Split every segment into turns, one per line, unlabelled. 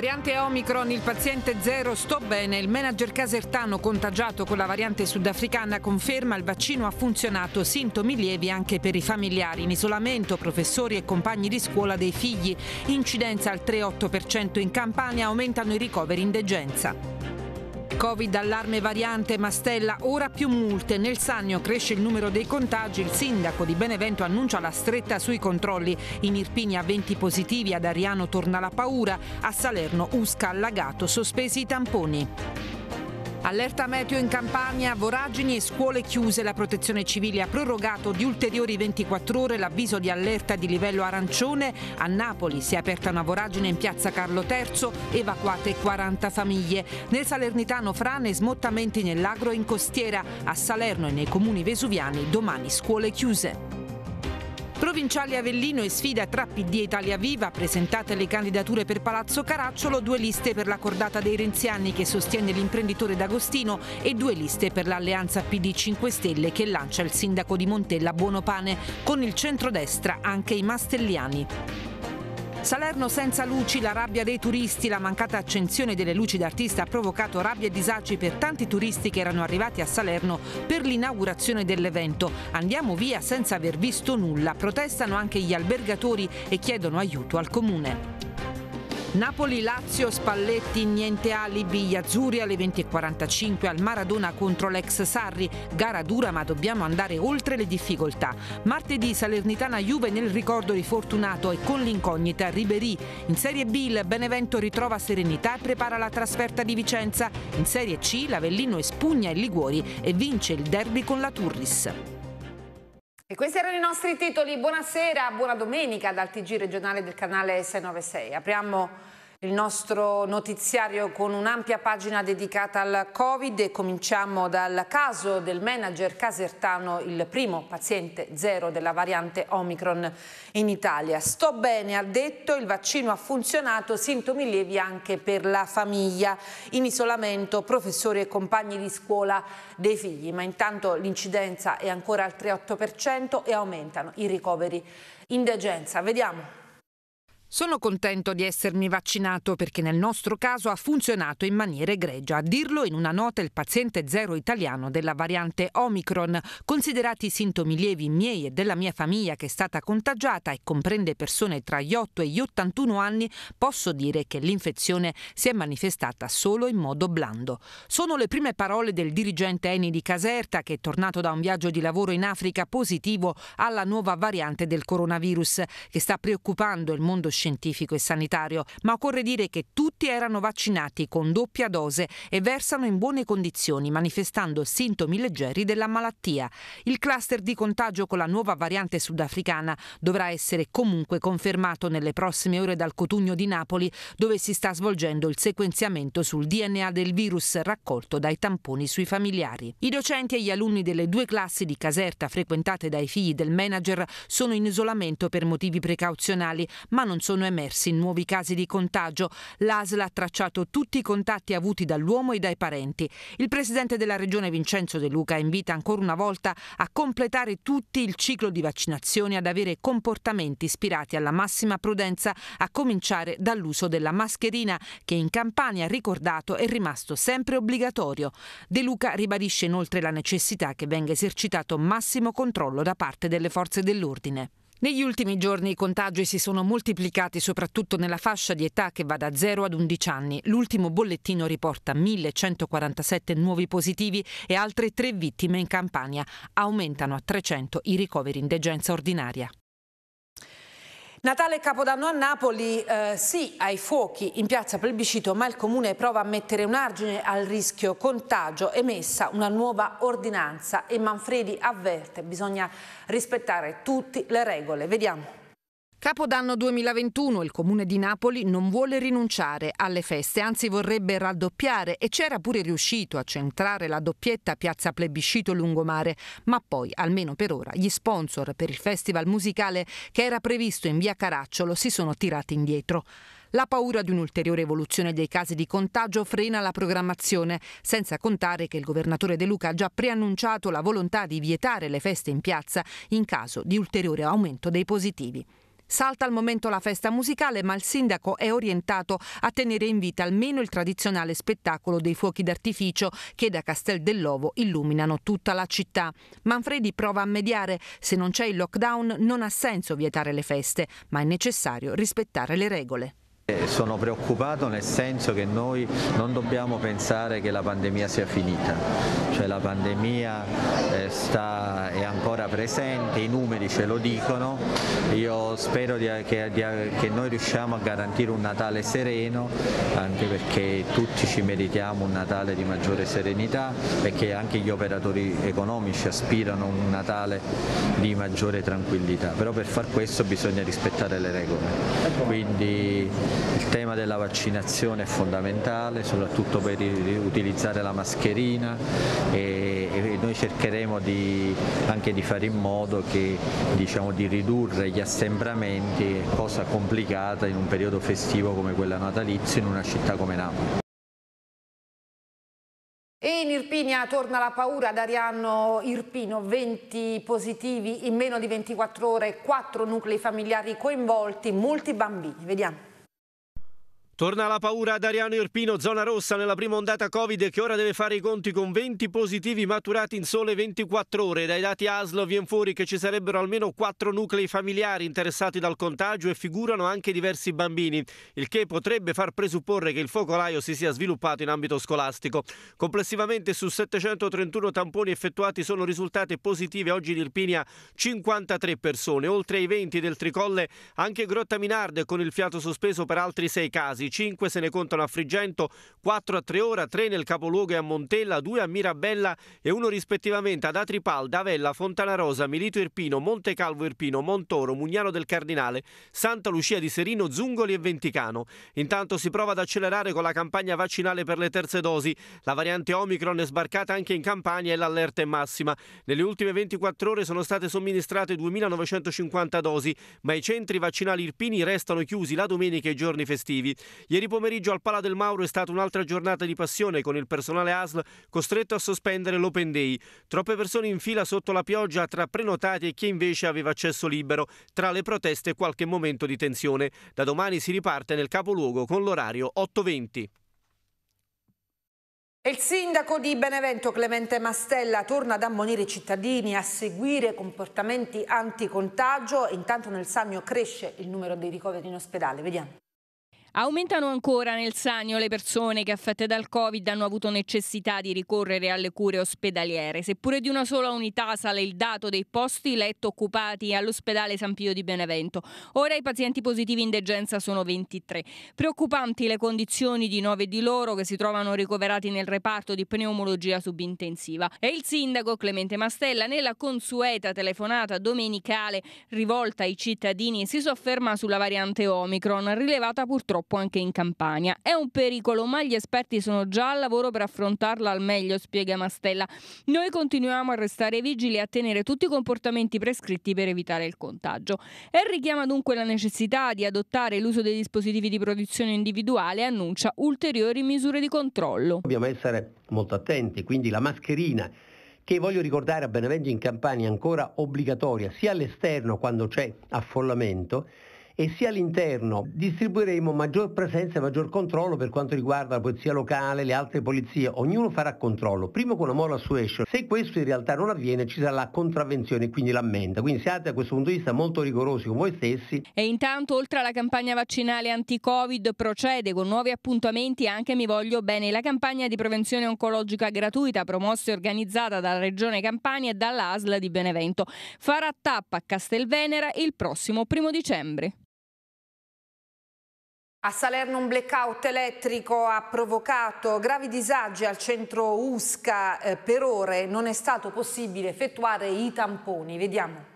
Variante Omicron, il paziente zero, sto bene. Il manager casertano contagiato con la variante sudafricana conferma il vaccino ha funzionato, sintomi lievi anche per i familiari in isolamento, professori e compagni di scuola dei figli. Incidenza al 3,8% in Campania, aumentano i ricoveri in degenza. Covid allarme variante Mastella, ora più multe. Nel Sannio cresce il numero dei contagi. Il sindaco di Benevento annuncia la stretta sui controlli. In Irpinia 20 positivi, ad Ariano torna la paura. A Salerno Usca allagato, sospesi i tamponi. Allerta meteo in Campania, voragini e scuole chiuse. La protezione civile ha prorogato di ulteriori 24 ore l'avviso di allerta di livello arancione. A Napoli si è aperta una voragine in piazza Carlo III, evacuate 40 famiglie. Nel Salernitano frane, smottamenti nell'agro in costiera. A Salerno e nei comuni vesuviani domani scuole chiuse. Provinciali Avellino e sfida tra PD e Italia Viva, presentate le candidature per Palazzo Caracciolo, due liste per la cordata dei renziani che sostiene l'imprenditore D'Agostino e due liste per l'alleanza PD 5 Stelle che lancia il sindaco di Montella Buonopane, con il centrodestra anche i Mastelliani. Salerno senza luci, la rabbia dei turisti, la mancata accensione delle luci d'artista ha provocato rabbia e disagi per tanti turisti che erano arrivati a Salerno per l'inaugurazione dell'evento. Andiamo via senza aver visto nulla, protestano anche gli albergatori e chiedono aiuto al comune. Napoli-Lazio, Spalletti, niente alibi, gli azzurri alle 20.45 al Maradona contro l'ex Sarri. Gara dura ma dobbiamo andare oltre le difficoltà. Martedì Salernitana-Juve nel ricordo di Fortunato e con l'incognita Ribery. In Serie B il Benevento ritrova serenità e prepara la trasferta di Vicenza. In Serie C l'Avellino espugna il Liguori e vince il derby con la Turris. E questi erano i nostri titoli. Buonasera, buona domenica dal TG regionale del canale 696. Apriamo il nostro notiziario con un'ampia pagina dedicata al Covid e cominciamo dal caso del manager casertano, il primo paziente zero della variante Omicron in Italia. Sto bene, ha detto, il vaccino ha funzionato, sintomi lievi anche per la famiglia, in isolamento professori e compagni di scuola dei figli, ma intanto l'incidenza è ancora al 3,8% e aumentano i ricoveri in degenza. Vediamo. Sono contento di essermi vaccinato perché nel nostro caso ha funzionato in maniera egregia. A dirlo in una nota il paziente zero italiano della variante Omicron, considerati i sintomi lievi miei e della mia famiglia che è stata contagiata e comprende persone tra gli 8 e gli 81 anni, posso dire che l'infezione si è manifestata solo in modo blando. Sono le prime parole del dirigente Eni di Caserta che è tornato da un viaggio di lavoro in Africa positivo alla nuova variante del coronavirus che sta preoccupando il mondo scientifico e sanitario, ma occorre dire che tutti erano vaccinati con doppia dose e versano in buone condizioni, manifestando sintomi leggeri della malattia. Il cluster di contagio con la nuova variante sudafricana dovrà essere comunque confermato nelle prossime ore dal Cotugno di Napoli, dove si sta svolgendo il sequenziamento sul DNA del virus raccolto dai tamponi sui familiari. I docenti e gli alunni delle due classi di Caserta frequentate dai figli del manager sono in isolamento per motivi precauzionali, ma non sono emersi nuovi casi di contagio. L'ASL ha tracciato tutti i contatti avuti dall'uomo e dai parenti. Il presidente della regione Vincenzo De Luca invita ancora una volta a completare tutti il ciclo di vaccinazioni ad avere comportamenti ispirati alla massima prudenza, a cominciare dall'uso della mascherina che in Campania, ricordato, è rimasto sempre obbligatorio. De Luca ribadisce inoltre la necessità che venga esercitato massimo controllo da parte delle forze dell'ordine. Negli ultimi giorni i contagi si sono moltiplicati soprattutto nella fascia di età che va da 0 ad 11 anni. L'ultimo bollettino riporta 1147 nuovi positivi e altre tre vittime in Campania. Aumentano a 300 i ricoveri in degenza ordinaria. Natale e Capodanno a Napoli, eh, sì ai fuochi in piazza Plebiscito, ma il Comune prova a mettere un argine al rischio contagio, emessa una nuova ordinanza e Manfredi avverte, bisogna rispettare tutte le regole. Vediamo. Capodanno 2021 il comune di Napoli non vuole rinunciare alle feste, anzi vorrebbe raddoppiare e c'era pure riuscito a centrare la doppietta Piazza Plebiscito Lungomare, ma poi, almeno per ora, gli sponsor per il festival musicale che era previsto in via Caracciolo si sono tirati indietro. La paura di un'ulteriore evoluzione dei casi di contagio frena la programmazione, senza contare che il governatore De Luca ha già preannunciato la volontà di vietare le feste in piazza in caso di ulteriore aumento dei positivi. Salta al momento la festa musicale, ma il sindaco è orientato a tenere in vita almeno il tradizionale spettacolo dei fuochi d'artificio che da Castel dell'Ovo illuminano tutta la città. Manfredi prova a mediare, se non c'è il lockdown non ha senso vietare le feste, ma è necessario rispettare le regole.
Eh, sono preoccupato nel senso che noi non dobbiamo pensare che la pandemia sia finita, cioè la pandemia eh, sta, è ancora presente, i numeri ce lo dicono, io spero di, che, di, che, noi riusciamo a garantire un Natale sereno, anche perché tutti ci meritiamo un Natale di maggiore serenità e che anche gli operatori economici aspirano a un Natale di maggiore tranquillità, però per far questo bisogna rispettare le regole. Quindi, il tema della vaccinazione è fondamentale, soprattutto per utilizzare la mascherina e, noi cercheremo di, anche di fare in modo che, diciamo, di ridurre gli assembramenti, cosa complicata in un periodo festivo come quello natalizio in una città come Napoli.
E in Irpinia torna la paura ad Ariano Irpino, 20 positivi in meno di 24 ore, 4 nuclei familiari coinvolti, molti bambini. Vediamo.
Torna la paura ad Ariano Irpino, zona rossa nella prima ondata Covid che ora deve fare i conti con 20 positivi maturati in sole 24 ore. Dai dati ASLO viene fuori che ci sarebbero almeno 4 nuclei familiari interessati dal contagio e figurano anche diversi bambini, il che potrebbe far presupporre che il focolaio si sia sviluppato in ambito scolastico. Complessivamente su 731 tamponi effettuati sono risultate positive oggi in Irpinia 53 persone, oltre ai 20 del Tricolle anche Grotta Grottaminarde con il fiato sospeso per altri 6 casi. 5 se ne contano a Frigento, 4 a Treora, 3 nel capoluogo e a Montella, 2 a Mirabella e 1 rispettivamente ad Atripal, Davella, Fontanarosa, Milito Irpino, Monte Calvo Irpino, Montoro, Mugnano del Cardinale, Santa Lucia di Serino, Zungoli e Venticano. Intanto si prova ad accelerare con la campagna vaccinale per le terze dosi. La variante Omicron è sbarcata anche in Campania e l'allerta è massima. Nelle ultime 24 ore sono state somministrate 2.950 dosi, ma i centri vaccinali irpini restano chiusi la domenica e i giorni festivi. Ieri pomeriggio al Pala del Mauro è stata un'altra giornata di passione con il personale ASL costretto a sospendere l'Open Day. Troppe persone in fila sotto la pioggia tra prenotati e chi invece aveva accesso libero. Tra le proteste qualche momento di tensione. Da domani si riparte nel capoluogo con l'orario 8.20.
Il sindaco di Benevento Clemente Mastella torna ad ammonire i cittadini a seguire comportamenti anticontagio. Intanto nel Sannio cresce il numero dei ricoveri in ospedale. Vediamo. Aumentano
ancora nel Sanio le persone che affette dal Covid hanno avuto necessità di ricorrere alle cure ospedaliere. Seppure di una sola unità sale il dato dei posti letto occupati all'ospedale San Pio di Benevento. Ora i pazienti positivi in degenza sono 23. Preoccupanti le condizioni di nove di loro che si trovano ricoverati nel reparto di pneumologia subintensiva. E il sindaco Clemente Mastella nella consueta telefonata domenicale rivolta ai cittadini si sofferma sulla variante Omicron, rilevata purtroppo purtroppo anche in Campania. È un pericolo, ma gli esperti sono già al lavoro per affrontarla al meglio, spiega Mastella. Noi continuiamo a restare vigili e a tenere tutti i comportamenti prescritti per evitare il contagio. E richiama dunque la necessità di adottare l'uso dei dispositivi di protezione individuale e annuncia ulteriori misure di controllo.
Dobbiamo essere molto attenti, quindi la mascherina che voglio ricordare a Benevento in Campania è ancora obbligatoria sia all'esterno quando c'è affollamento, e sia all'interno distribuiremo maggior presenza e maggior controllo per quanto riguarda la polizia locale, le altre polizie, ognuno farà controllo, primo con la moral suasion, se questo in realtà non avviene ci sarà la contravvenzione e quindi l'ammenda, quindi siate da questo punto di vista molto rigorosi con voi stessi.
E intanto oltre alla campagna vaccinale anti-covid procede con nuovi appuntamenti anche Mi Voglio Bene, la campagna di prevenzione oncologica gratuita promossa e organizzata dalla Regione Campania e dall'ASL di Benevento farà tappa a Castelvenera il prossimo primo dicembre.
A Salerno un blackout elettrico ha provocato gravi disagi al centro Usca. Eh, per ore non è stato possibile effettuare i tamponi. Vediamo.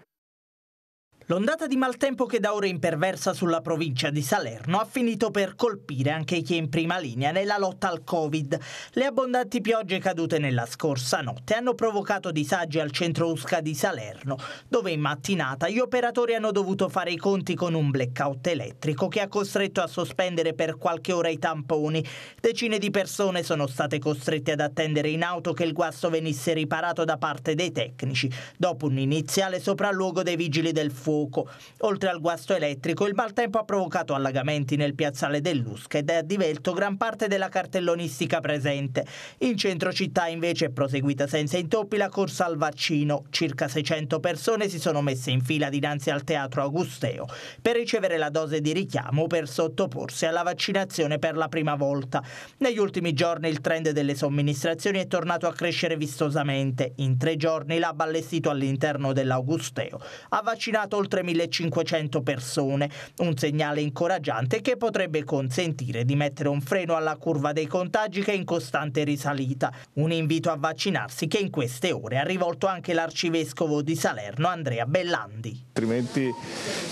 L'ondata di maltempo che da ora imperversa sulla provincia di Salerno ha finito per colpire anche chi è in prima linea nella lotta al Covid. Le abbondanti piogge cadute nella scorsa notte hanno provocato disagi al centro Usca di Salerno, dove in mattinata gli operatori hanno dovuto fare i conti con un blackout elettrico che ha costretto a sospendere per qualche ora i tamponi. Decine di persone sono state costrette ad attendere in auto che il guasto venisse riparato da parte dei tecnici, dopo un iniziale sopralluogo dei vigili del fuoco fuoco. Oltre al guasto elettrico, il maltempo ha provocato allagamenti nel piazzale dell'Usca ed è a divelto gran parte della cartellonistica presente. In centro città invece è proseguita senza intoppi la corsa al vaccino. Circa 600 persone si sono messe in fila dinanzi al Teatro Augusteo per ricevere la dose di richiamo per sottoporsi alla vaccinazione per la prima volta. Negli ultimi giorni il trend delle somministrazioni è tornato a crescere vistosamente. In tre giorni l'ha ballestito all'interno dell'Augusteo ha vaccinato oltre 1500 persone, un segnale incoraggiante che potrebbe consentire di mettere un freno alla curva dei contagi che è in costante risalita, un invito a vaccinarsi che in queste ore ha rivolto anche l'arcivescovo di Salerno Andrea Bellandi. Altrimenti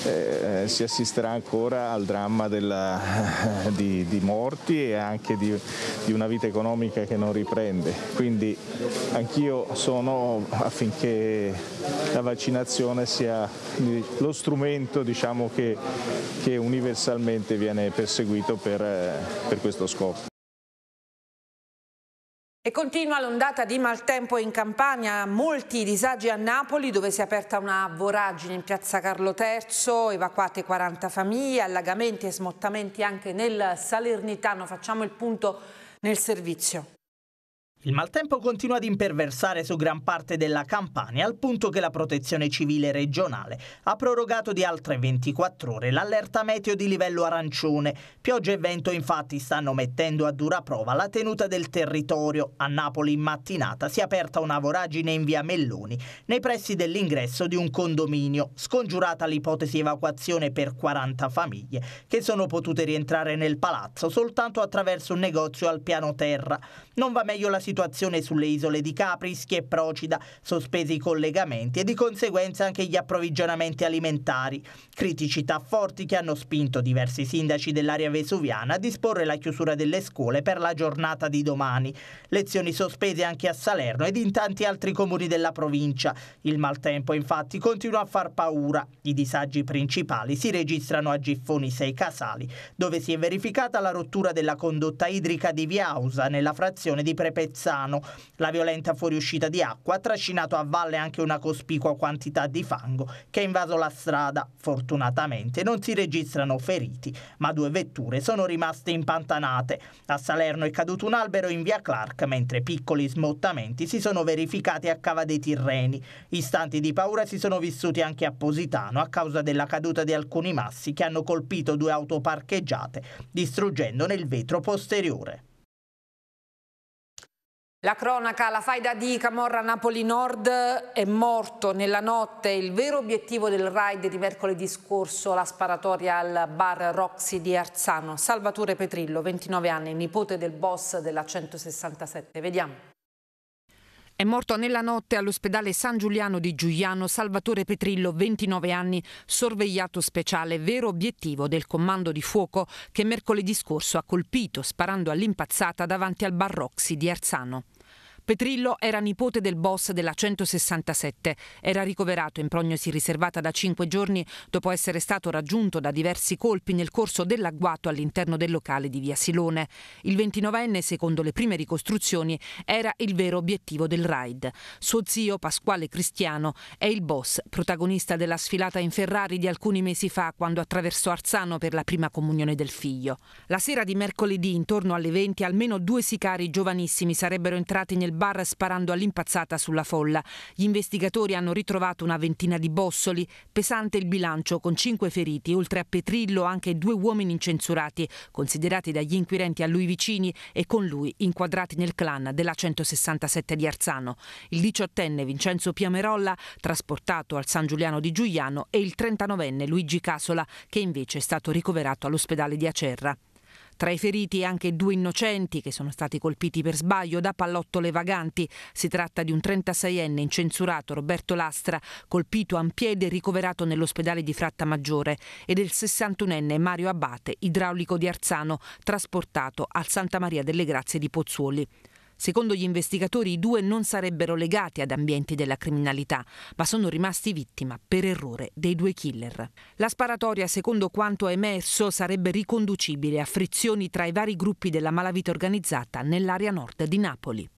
eh, si assisterà ancora al dramma della, di, di, morti e anche di, di una vita economica che non riprende. Quindi anch'io sono affinché la vaccinazione sia di lo strumento diciamo, che, che, universalmente viene perseguito per, eh, per questo scopo.
E continua l'ondata di maltempo in Campania, molti disagi a Napoli dove si è aperta una voragine in piazza Carlo III, evacuate 40 famiglie, allagamenti e smottamenti anche nel
Salernitano, facciamo il punto nel servizio. Il maltempo continua ad imperversare su gran parte della Campania al punto che la Protezione Civile regionale ha prorogato di altre 24 ore l'allerta meteo di livello arancione. Pioggia e vento infatti stanno mettendo a dura prova la tenuta del territorio. A Napoli in mattinata si è aperta una voragine in via Melloni, nei pressi dell'ingresso di un condominio, scongiurata l'ipotesi evacuazione per 40 famiglie che sono potute rientrare nel palazzo soltanto attraverso un negozio al piano terra. Non va meglio la situazione sulle isole di Caprischi e Procida, sospesi i collegamenti e di conseguenza anche gli approvvigionamenti alimentari. Criticità forti che hanno spinto diversi sindaci dell'area vesuviana a disporre la chiusura delle scuole per la giornata di domani. Lezioni sospese anche a Salerno ed in tanti altri comuni della provincia. Il maltempo infatti continua a far paura. I disagi principali si registrano a Giffoni 6 Casali, dove si è verificata la rottura della condotta idrica di Viausa nella frazione frazione di Prepezzano. La violenta fuoriuscita di acqua ha trascinato a valle anche una cospicua quantità di fango che ha invaso la strada. Fortunatamente non si registrano feriti, ma due vetture sono rimaste impantanate. A Salerno è caduto un albero in via Clark, mentre piccoli smottamenti si sono verificati a Cava dei Tirreni. Istanti di paura si sono vissuti anche a Positano a causa della caduta di alcuni massi che hanno colpito due auto parcheggiate, distruggendone il vetro posteriore.
La cronaca, la faida di Camorra Napoli Nord è morto nella notte, il vero obiettivo del raid di mercoledì scorso, la sparatoria al bar Roxy di Arzano. Salvatore Petrillo, 29 anni, nipote del boss della 167. Vediamo. È morto nella notte all'ospedale San Giuliano di Giuliano Salvatore Petrillo, 29 anni, sorvegliato speciale, vero obiettivo del comando di fuoco che mercoledì scorso ha colpito sparando all'impazzata davanti al Barroxi di Arzano. Petrillo era nipote del boss della 167, era ricoverato in prognosi riservata da cinque giorni dopo essere stato raggiunto da diversi colpi nel corso dell'agguato all'interno del locale di via Silone. Il 29enne, secondo le prime ricostruzioni, era il vero obiettivo del raid. Suo zio Pasquale Cristiano è il boss, protagonista della sfilata in Ferrari di alcuni mesi fa quando attraversò Arzano per la prima comunione del figlio. La sera di mercoledì intorno alle 20 almeno due sicari giovanissimi sarebbero entrati nel del bar sparando all'impazzata sulla folla. Gli investigatori hanno ritrovato una ventina di bossoli, pesante il bilancio con cinque feriti, oltre a Petrillo anche due uomini incensurati, considerati dagli inquirenti a lui vicini e con lui inquadrati nel clan della 167 di Arzano. Il diciottenne Vincenzo Piamerolla, trasportato al San Giuliano di Giuliano, e il 39enne Luigi Casola, che invece è stato ricoverato all'ospedale di Acerra. Tra i feriti anche due innocenti che sono stati colpiti per sbaglio da pallottole vaganti. Si tratta di un 36enne incensurato Roberto Lastra, colpito a un piede e ricoverato nell'ospedale di Fratta Maggiore, e del 61enne Mario Abate, idraulico di Arzano, trasportato al Santa Maria delle Grazie di Pozzuoli. Secondo gli investigatori i due non sarebbero legati ad ambienti della criminalità, ma sono rimasti vittima per errore dei due killer. La sparatoria, secondo quanto è emerso, sarebbe riconducibile a frizioni tra i vari gruppi della malavita organizzata nell'area nord di Napoli.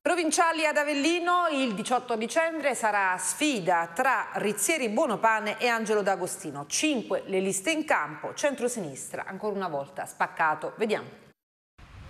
Provinciali ad Avellino, il 18 dicembre sarà sfida tra Rizzieri Buonopane e Angelo D'Agostino. Cinque le liste in campo, centro-sinistra, ancora una volta spaccato. Vediamo.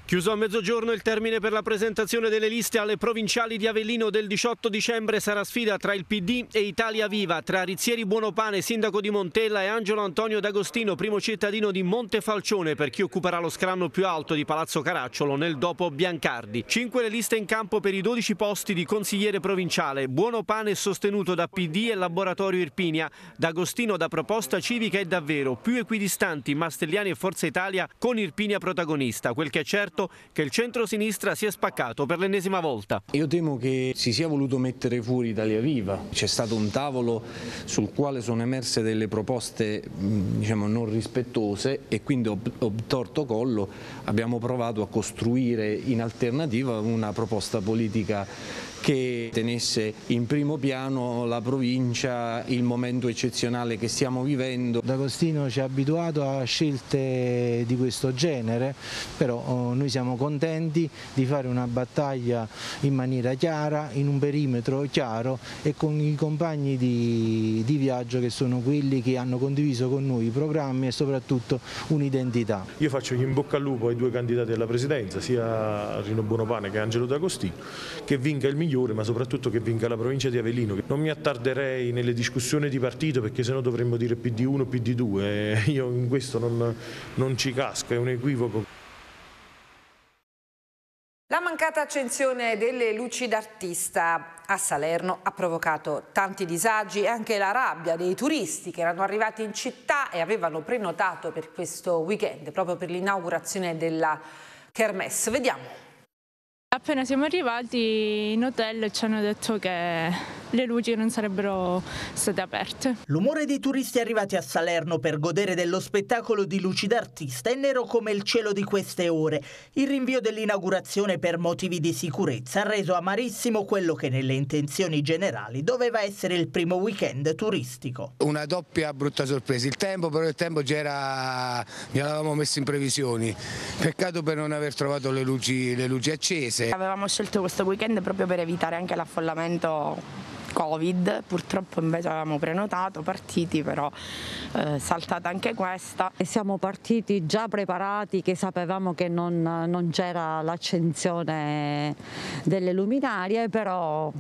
Chiuso a mezzogiorno il termine per la presentazione delle liste alle provinciali di Avellino del 18 dicembre sarà sfida tra il PD e Italia Viva, tra Rizzieri Buonopane, sindaco di Montella e Angelo Antonio D'Agostino, primo cittadino di Montefalcione per chi occuperà lo scranno più alto di Palazzo Caracciolo nel dopo Biancardi. Cinque le liste in campo per i 12 posti di consigliere provinciale, Buonopane sostenuto da PD e Laboratorio Irpinia, D'Agostino da proposta civica e davvero, più equidistanti Mastelliani e Forza Italia con Irpinia protagonista. Quel che è certo fatto che il centro-sinistra si è spaccato per l'ennesima volta. Io temo che si sia voluto mettere fuori Italia Viva. C'è stato un tavolo sul quale sono emerse delle proposte diciamo, non rispettose e quindi obtorto ob collo abbiamo provato a costruire in alternativa una proposta politica che tenesse in primo piano la provincia, il momento eccezionale che stiamo vivendo. D'Agostino ci ha abituato a scelte di questo genere, però oh, noi siamo contenti di fare una battaglia in maniera chiara, in un perimetro chiaro e con i compagni di, di viaggio che sono quelli che hanno condiviso con noi i programmi e soprattutto un'identità.
Io faccio in bocca al lupo ai due candidati alla presidenza, sia Rino Buonopane che Angelo D'Agostino, che vinca il migliore migliore, ma soprattutto che vinca la provincia di Avellino. Non mi attarderei nelle discussioni di partito perché sennò dovremmo dire PD1, PD2, eh, io in questo non, non ci casco, è un equivoco. La mancata accensione delle luci d'artista a Salerno ha provocato tanti disagi e anche la rabbia dei turisti che erano arrivati in città e avevano prenotato per questo weekend, proprio per l'inaugurazione della Kermesse. Vediamo.
Appena siamo arrivati in hotel ci hanno detto che le luci non sarebbero state aperte.
L'umore dei turisti arrivati a Salerno per godere dello spettacolo di luci d'artista è nero come il cielo di queste ore. Il rinvio dell'inaugurazione per motivi di sicurezza ha reso amarissimo quello che nelle intenzioni generali doveva essere il primo weekend turistico.
Una doppia brutta sorpresa. Il tempo però il tempo già era, avevamo messo in previsioni. Peccato per non aver trovato le luci, le luci accese. Avevamo scelto questo weekend proprio
per evitare anche l'affollamento Covid, purtroppo invece avevamo prenotato, partiti però eh, saltata anche questa. E siamo partiti già preparati
che sapevamo che non, non c'era l'accensione delle luminarie, però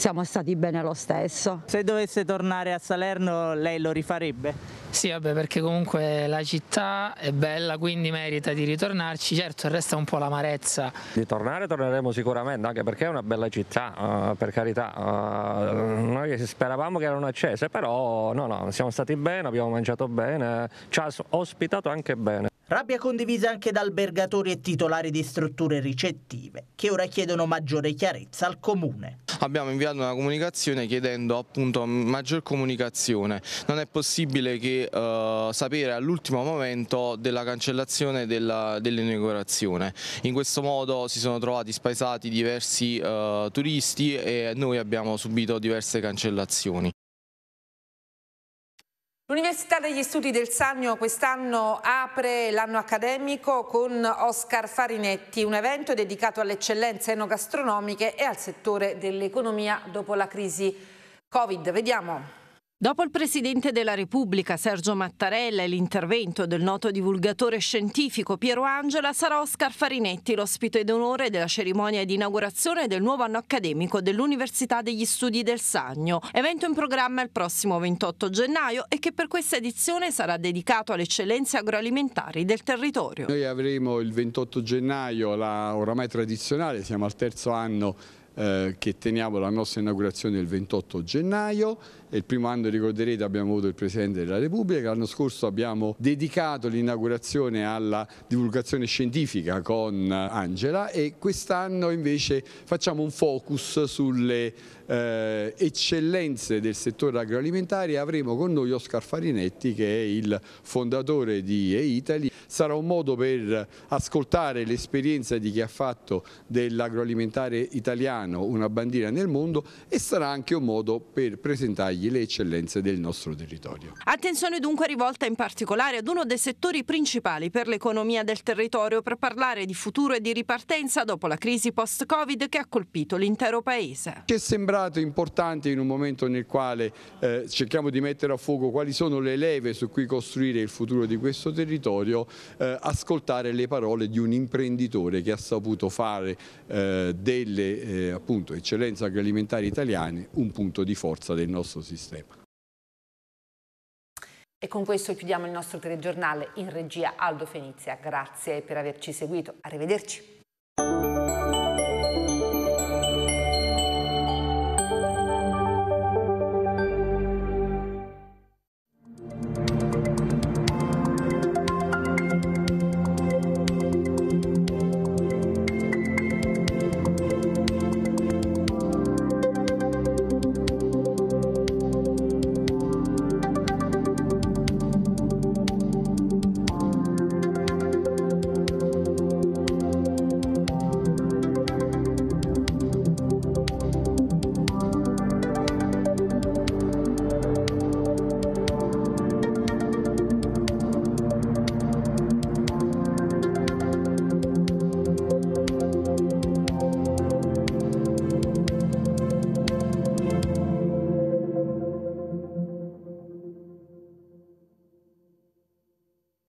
siamo stati bene lo stesso. Se dovesse tornare a Salerno lei lo rifarebbe? Sì, vabbè, perché comunque la città è bella, quindi merita di ritornarci. Certo, resta un po' l'amarezza.
Di tornare torneremo sicuramente, anche perché è una bella città, uh, per carità. Uh, noi speravamo che erano accese, però no,
no, siamo stati bene, abbiamo mangiato bene, ci ha ospitato anche bene. Rabbia condivisa anche da albergatori e titolari di strutture ricettive, che ora chiedono maggiore chiarezza al Comune. Abbiamo inviato una comunicazione chiedendo appunto maggior comunicazione. Non è possibile che eh, sapere all'ultimo momento della cancellazione dell'inaugurazione. In questo modo si sono trovati spaesati diversi eh, turisti e noi abbiamo subito diverse cancellazioni.
L'Università degli Studi del Sannio quest'anno apre l'anno accademico con Oscar Farinetti, un evento dedicato alle eccellenze enogastronomiche e al settore dell'economia dopo la crisi Covid. Vediamo. Dopo il Presidente della Repubblica Sergio Mattarella e l'intervento del noto divulgatore scientifico Piero Angela, sarà Oscar Farinetti l'ospite d'onore della cerimonia di inaugurazione del nuovo anno accademico dell'Università degli Studi del Sagno, evento in programma il prossimo 28 gennaio e che per questa edizione sarà dedicato alle eccellenze agroalimentari del territorio. Noi
avremo il 28 gennaio la oramai tradizionale, siamo al terzo anno eh, che teniamo la nostra inaugurazione il 28 gennaio, è il primo anno ricorderete abbiamo avuto il Presidente della Repubblica, l'anno scorso abbiamo dedicato l'inaugurazione alla divulgazione scientifica con Angela e quest'anno invece facciamo un focus sulle eh, eccellenze del settore agroalimentare e avremo con noi Oscar Farinetti che è il fondatore di E-Italy, sarà un modo per ascoltare l'esperienza di chi ha fatto dell'agroalimentare italiano italiano una bandiera nel mondo e sarà anche un modo per presentargli le eccellenze del nostro territorio.
Attenzione dunque rivolta in particolare ad uno dei settori principali per l'economia del territorio per parlare di futuro e di ripartenza dopo la crisi post-Covid che ha colpito l'intero paese.
Ci è sembrato importante in un momento nel quale eh, cerchiamo di mettere a fuoco quali sono le leve su cui costruire il futuro di questo territorio, eh, ascoltare le parole di un imprenditore che ha saputo fare eh, delle eh, appunto eccellenza agroalimentare italiane un punto di forza del nostro sistema.
E con questo chiudiamo il nostro telegiornale in regia Aldo Fenizia. Grazie per averci seguito. Arrivederci.